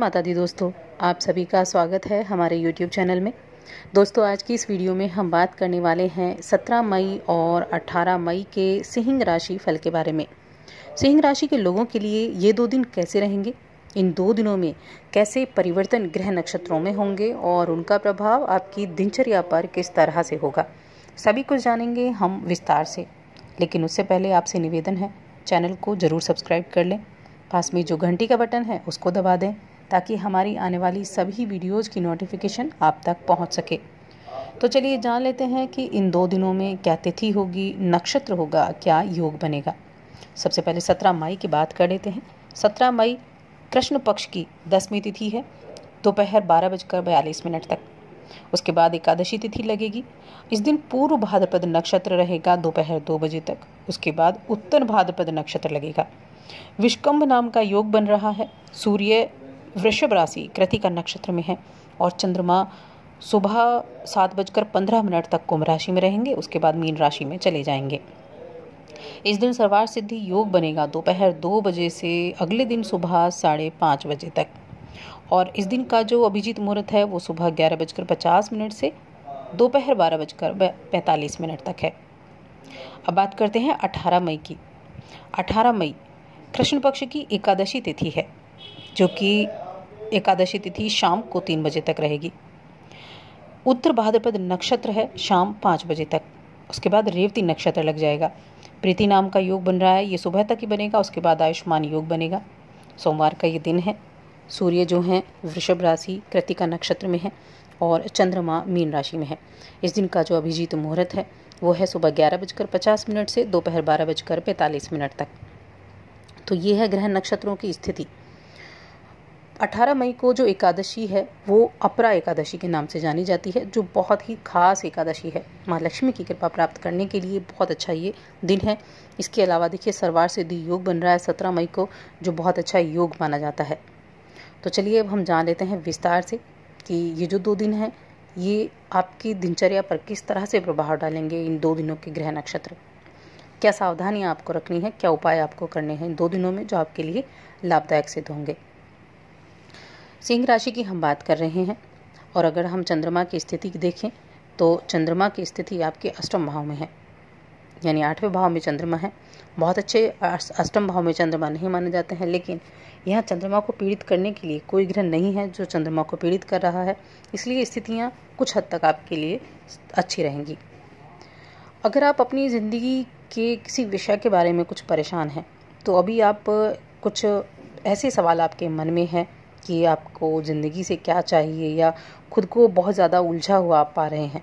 माता दी दोस्तों आप सभी का स्वागत है हमारे YouTube चैनल में दोस्तों आज की इस वीडियो में हम बात करने वाले हैं 17 मई और 18 मई के सिंह राशि फल के बारे में सिंह राशि के लोगों के लिए ये दो दिन कैसे रहेंगे इन दो दिनों में कैसे परिवर्तन ग्रह नक्षत्रों में होंगे और उनका प्रभाव आपकी दिनचर्या पर किस तरह से होगा सभी कुछ जानेंगे हम विस्तार से लेकिन उससे पहले आपसे निवेदन है चैनल को ज़रूर सब्सक्राइब कर लें पास में जो घंटी का बटन है उसको दबा दें ताकि हमारी आने वाली सभी वीडियोज़ की नोटिफिकेशन आप तक पहुँच सके तो चलिए जान लेते हैं कि इन दो दिनों में क्या तिथि होगी नक्षत्र होगा क्या योग बनेगा सबसे पहले सत्रह मई की बात कर लेते हैं सत्रह मई कृष्ण पक्ष की दसवीं तिथि है दोपहर बारह बजकर बयालीस मिनट तक उसके बाद एकादशी तिथि लगेगी इस दिन पूर्व भाद्रपद नक्षत्र रहेगा दोपहर दो बजे तक उसके बाद उत्तर भाद्रपद नक्षत्र लगेगा विष्कम्भ नाम का योग बन रहा है सूर्य वृषभ राशि कृति का नक्षत्र में है और चंद्रमा सुबह सात बजकर पंद्रह मिनट तक कुंभ राशि में रहेंगे उसके बाद मीन राशि में चले जाएंगे इस दिन सर्वार सिद्धि योग बनेगा दोपहर दो, दो बजे से अगले दिन सुबह साढ़े पाँच बजे तक और इस दिन का जो अभिजीत मुहूर्त है वो सुबह ग्यारह बजकर पचास मिनट से दोपहर बारह बजकर पैंतालीस मिनट तक है अब बात करते हैं अठारह मई की अठारह मई कृष्ण पक्ष की एकादशी तिथि है जो कि एकादशी तिथि शाम को तीन बजे तक रहेगी उत्तर भाद्रपद नक्षत्र है शाम पाँच बजे तक उसके बाद रेवती नक्षत्र लग जाएगा प्रीति नाम का योग बन रहा है ये सुबह तक ही बनेगा उसके बाद आयुष्मान योग बनेगा सोमवार का ये दिन है सूर्य जो हैं वृषभ राशि कृतिका नक्षत्र में है और चंद्रमा मीन राशि में है इस दिन का जो अभिजीत मुहूर्त है वो है सुबह ग्यारह बजकर पचास मिनट से दोपहर बारह बजकर पैंतालीस मिनट तक तो ये है ग्रह नक्षत्रों की स्थिति 18 मई को जो एकादशी है वो अपरा एकादशी के नाम से जानी जाती है जो बहुत ही खास एकादशी है माँ लक्ष्मी की कृपा प्राप्त करने के लिए बहुत अच्छा ये दिन है इसके अलावा देखिए सरवार सिद्धि योग बन रहा है सत्रह मई को जो बहुत अच्छा योग माना जाता है तो चलिए अब हम जान लेते हैं विस्तार से कि ये जो दो दिन हैं ये आपकी दिनचर्या पर किस तरह से प्रभाव डालेंगे इन दो दिनों के ग्रह नक्षत्र क्या सावधानियाँ आपको रखनी है क्या उपाय आपको करने हैं इन दो दिनों में जो आपके लिए लाभदायक सिद्ध होंगे सिंह राशि की हम बात कर रहे हैं और अगर हम चंद्रमा की स्थिति देखें तो चंद्रमा की स्थिति आपके अष्टम भाव में है यानी आठवें भाव में चंद्रमा है बहुत अच्छे अष्टम भाव में चंद्रमा नहीं माने जाते हैं लेकिन यहाँ चंद्रमा को पीड़ित करने के लिए कोई ग्रह नहीं है जो चंद्रमा को पीड़ित कर रहा है इसलिए स्थितियाँ कुछ हद तक आपके लिए अच्छी रहेंगी अगर आप अपनी ज़िंदगी के किसी विषय के बारे में कुछ परेशान हैं तो अभी आप कुछ ऐसे सवाल आपके मन में हैं कि आपको ज़िंदगी से क्या चाहिए या खुद को बहुत ज़्यादा उलझा हुआ आप पा रहे हैं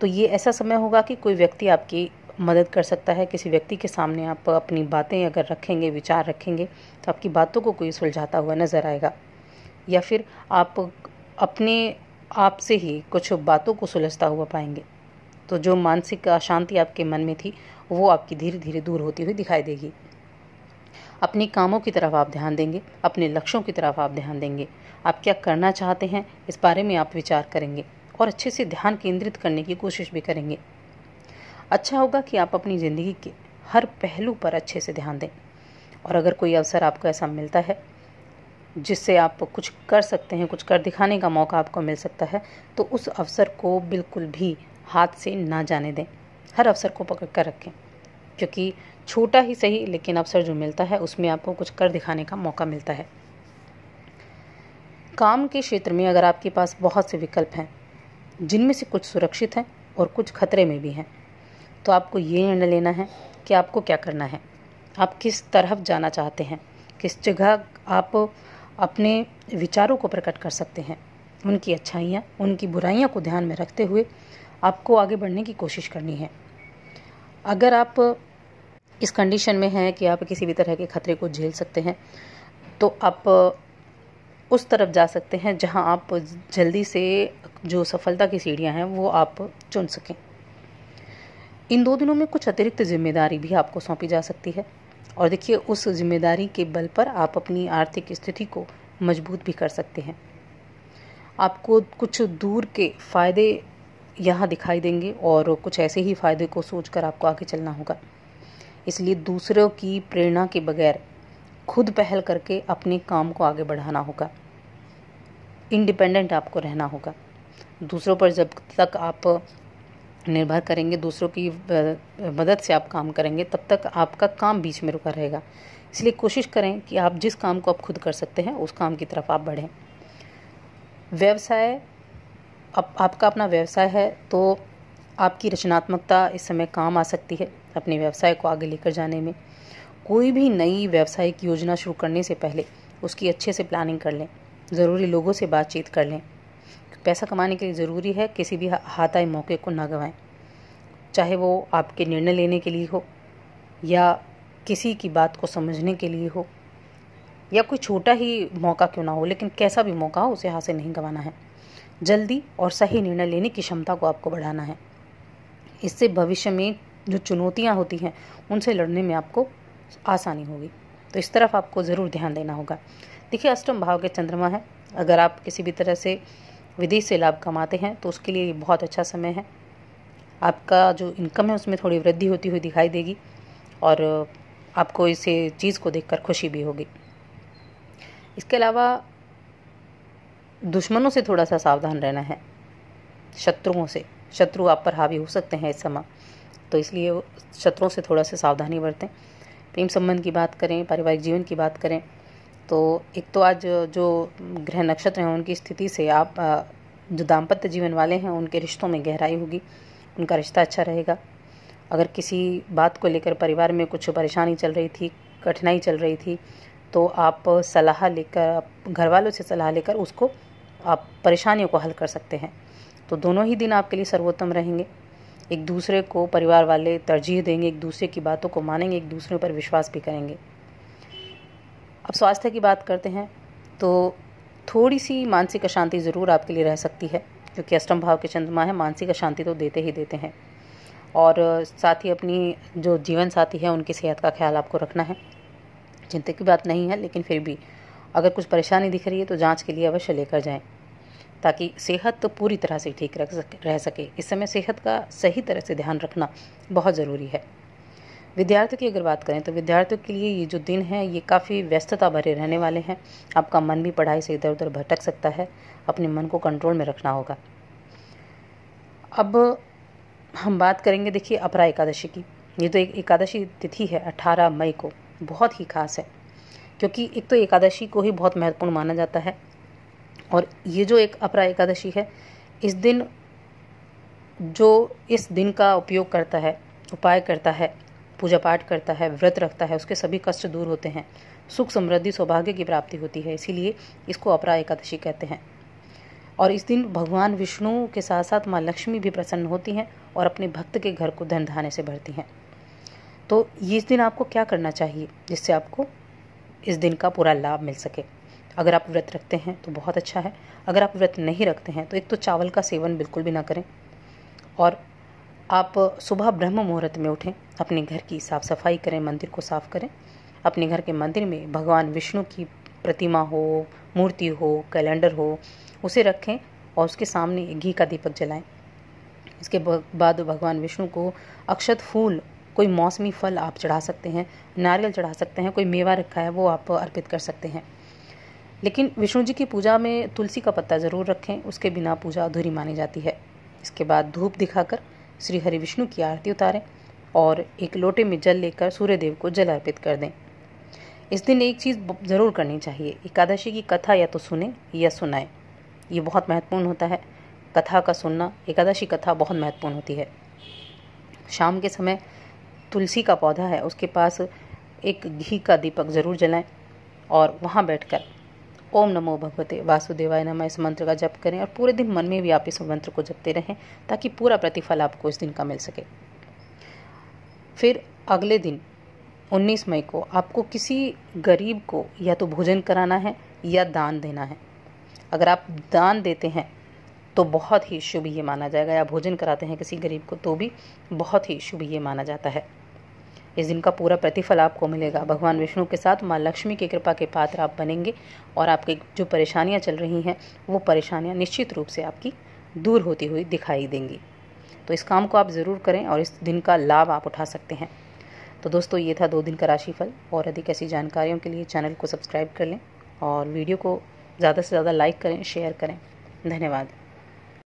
तो ये ऐसा समय होगा कि कोई व्यक्ति आपकी मदद कर सकता है किसी व्यक्ति के सामने आप अपनी बातें अगर रखेंगे विचार रखेंगे तो आपकी बातों को कोई सुलझाता हुआ नज़र आएगा या फिर आप अपने आप से ही कुछ बातों को सुलझता हुआ पाएंगे तो जो मानसिक अशांति आपके मन में थी वो आपकी धीरे धीरे दूर होती हुई दिखाई देगी अपने कामों की तरफ आप ध्यान देंगे अपने लक्ष्यों की तरफ आप ध्यान देंगे आप क्या करना चाहते हैं इस बारे में आप विचार करेंगे और अच्छे से ध्यान केंद्रित करने की कोशिश भी करेंगे अच्छा होगा कि आप अपनी ज़िंदगी के हर पहलू पर अच्छे से ध्यान दें और अगर कोई अवसर आपको ऐसा मिलता है जिससे आप कुछ कर सकते हैं कुछ कर दिखाने का मौका आपको मिल सकता है तो उस अवसर को बिल्कुल भी हाथ से ना जाने दें हर अवसर को पकड़ कर रखें क्योंकि छोटा ही सही लेकिन अवसर जो मिलता है उसमें आपको कुछ कर दिखाने का मौका मिलता है काम के क्षेत्र में अगर आपके पास बहुत से विकल्प हैं जिनमें से कुछ सुरक्षित हैं और कुछ खतरे में भी हैं तो आपको ये निर्णय लेना है कि आपको क्या करना है आप किस तरफ जाना चाहते हैं किस जगह आप अपने विचारों को प्रकट कर सकते हैं उनकी अच्छाइयाँ उनकी बुराइयाँ को ध्यान में रखते हुए आपको आगे बढ़ने की कोशिश करनी है अगर आप इस कंडीशन में हैं कि आप किसी भी तरह के खतरे को झेल सकते हैं तो आप उस तरफ जा सकते हैं जहां आप जल्दी से जो सफलता की सीढ़ियां हैं वो आप चुन सकें इन दो दिनों में कुछ अतिरिक्त जिम्मेदारी भी आपको सौंपी जा सकती है और देखिए उस जिम्मेदारी के बल पर आप अपनी आर्थिक स्थिति को मजबूत भी कर सकते हैं आपको कुछ दूर के फ़ायदे यहाँ दिखाई देंगे और कुछ ऐसे ही फ़ायदे को सोचकर आपको आगे चलना होगा इसलिए दूसरों की प्रेरणा के बगैर खुद पहल करके अपने काम को आगे बढ़ाना होगा इंडिपेंडेंट आपको रहना होगा दूसरों पर जब तक आप निर्भर करेंगे दूसरों की मदद से आप काम करेंगे तब तक आपका काम बीच में रुका रहेगा इसलिए कोशिश करें कि आप जिस काम को आप खुद कर सकते हैं उस काम की तरफ आप बढ़ें व्यवसाय आप, आपका अपना व्यवसाय है तो आपकी रचनात्मकता इस समय काम आ सकती है अपने व्यवसाय को आगे लेकर जाने में कोई भी नई व्यावसायिक योजना शुरू करने से पहले उसकी अच्छे से प्लानिंग कर लें ज़रूरी लोगों से बातचीत कर लें पैसा कमाने के लिए ज़रूरी है किसी भी हाथ आए मौके को ना गवाएं चाहे वो आपके निर्णय लेने के लिए हो या किसी की बात को समझने के लिए हो या कोई छोटा ही मौका क्यों ना हो लेकिन कैसा भी मौका हो उसे हाथ से नहीं गंवाना है जल्दी और सही निर्णय लेने की क्षमता को आपको बढ़ाना है इससे भविष्य में जो चुनौतियाँ होती हैं उनसे लड़ने में आपको आसानी होगी तो इस तरफ आपको ज़रूर ध्यान देना होगा देखिए अष्टम भाव के चंद्रमा है अगर आप किसी भी तरह से विदेश से लाभ कमाते हैं तो उसके लिए बहुत अच्छा समय है आपका जो इनकम है उसमें थोड़ी वृद्धि होती हुई दिखाई देगी और आपको इसे चीज़ को देखकर खुशी भी होगी इसके अलावा दुश्मनों से थोड़ा सा सावधान रहना है शत्रुओं से शत्रु आप पर हावी हो सकते हैं इस समय तो इसलिए शत्रुओं से थोड़ा सा सावधानी बरतें प्रेम संबंध की बात करें पारिवारिक जीवन की बात करें तो एक तो आज जो ग्रह नक्षत्र हैं उनकी स्थिति से आप जो दाम्पत्य जीवन वाले हैं उनके रिश्तों में गहराई होगी उनका रिश्ता अच्छा रहेगा अगर किसी बात को लेकर परिवार में कुछ परेशानी चल रही थी कठिनाई चल रही थी तो आप सलाह लेकर घर वालों से सलाह लेकर उसको आप परेशानियों को हल कर सकते हैं तो दोनों ही दिन आपके लिए सर्वोत्तम रहेंगे एक दूसरे को परिवार वाले तरजीह देंगे एक दूसरे की बातों को मानेंगे एक दूसरे पर विश्वास भी करेंगे अब स्वास्थ्य की बात करते हैं तो थोड़ी सी मानसिक अशांति ज़रूर आपके लिए रह सकती है क्योंकि अष्टम भाव के चंद्रमा है मानसिक अशांति तो देते ही देते हैं और साथ ही अपनी जो जीवन साथी है उनकी सेहत का ख्याल आपको रखना है चिंता की बात नहीं है लेकिन फिर भी अगर कुछ परेशानी दिख रही है तो जांच के लिए अवश्य लेकर जाएं ताकि सेहत तो पूरी तरह से ठीक रख सके रह सके इस समय सेहत का सही तरह से ध्यान रखना बहुत ज़रूरी है विद्यार्थियों की अगर बात करें तो विद्यार्थियों के लिए ये जो दिन है ये काफ़ी व्यस्तता भरे रहने वाले हैं आपका मन भी पढ़ाई से इधर उधर भटक सकता है अपने मन को कंट्रोल में रखना होगा अब हम बात करेंगे देखिए अपरा एकादशी की ये तो एक एकादशी तिथि है 18 मई को बहुत ही खास है क्योंकि एक तो एकादशी को ही बहुत महत्वपूर्ण माना जाता है और ये जो एक अपरा एकादशी है इस दिन जो इस दिन का उपयोग करता है उपाय करता है पूजा पाठ करता है व्रत रखता है उसके सभी कष्ट दूर होते हैं सुख समृद्धि सौभाग्य की प्राप्ति होती है इसीलिए इसको अपरा एकादशी कहते हैं और इस दिन भगवान विष्णु के साथ साथ माँ लक्ष्मी भी प्रसन्न होती हैं और अपने भक्त के घर को धन धाने से भरती हैं तो इस दिन आपको क्या करना चाहिए जिससे आपको इस दिन का पूरा लाभ मिल सके अगर आप व्रत रखते हैं तो बहुत अच्छा है अगर आप व्रत नहीं रखते हैं तो एक तो चावल का सेवन बिल्कुल भी ना करें और आप सुबह ब्रह्म मुहूर्त में उठें अपने घर की साफ़ सफाई करें मंदिर को साफ़ करें अपने घर के मंदिर में भगवान विष्णु की प्रतिमा हो मूर्ति हो कैलेंडर हो उसे रखें और उसके सामने घी का दीपक जलाएं इसके बाद भगवान विष्णु को अक्षत फूल कोई मौसमी फल आप चढ़ा सकते हैं नारियल चढ़ा सकते हैं कोई मेवा रखा है वो आप अर्पित कर सकते हैं लेकिन विष्णु जी की पूजा में तुलसी का पत्ता ज़रूर रखें उसके बिना पूजा अधूरी मानी जाती है इसके बाद धूप दिखाकर श्री हरि विष्णु की आरती उतारें और एक लोटे में जल लेकर सूर्यदेव को जल अर्पित कर दें इस दिन एक चीज़ ज़रूर करनी चाहिए एकादशी की कथा या तो सुने या सुनाए ये बहुत महत्वपूर्ण होता है कथा का सुनना एकादशी कथा बहुत महत्वपूर्ण होती है शाम के समय तुलसी का पौधा है उसके पास एक घी का दीपक ज़रूर जलाएं और वहाँ बैठकर ओम नमो भगवते वासुदेवाय नमः इस मंत्र का जप करें और पूरे दिन मन में भी आप इस मंत्र को जपते रहें ताकि पूरा प्रतिफल आपको इस दिन का मिल सके फिर अगले दिन 19 मई को आपको किसी गरीब को या तो भोजन कराना है या दान देना है अगर आप दान देते हैं तो बहुत ही शुभ ये माना जाएगा या भोजन कराते हैं किसी गरीब को तो भी बहुत ही शुभ ये माना जाता है इस दिन का पूरा प्रतिफल आपको मिलेगा भगवान विष्णु के साथ माँ लक्ष्मी की कृपा के पात्र आप बनेंगे और आपके जो परेशानियाँ चल रही हैं वो परेशानियाँ निश्चित रूप से आपकी दूर होती हुई दिखाई देंगी तो इस काम को आप ज़रूर करें और इस दिन का लाभ आप उठा सकते हैं तो दोस्तों ये था दो दिन का राशिफल और अधिक ऐसी जानकारियों के लिए चैनल को सब्सक्राइब कर लें और वीडियो को ज़्यादा से ज़्यादा लाइक करें शेयर करें धन्यवाद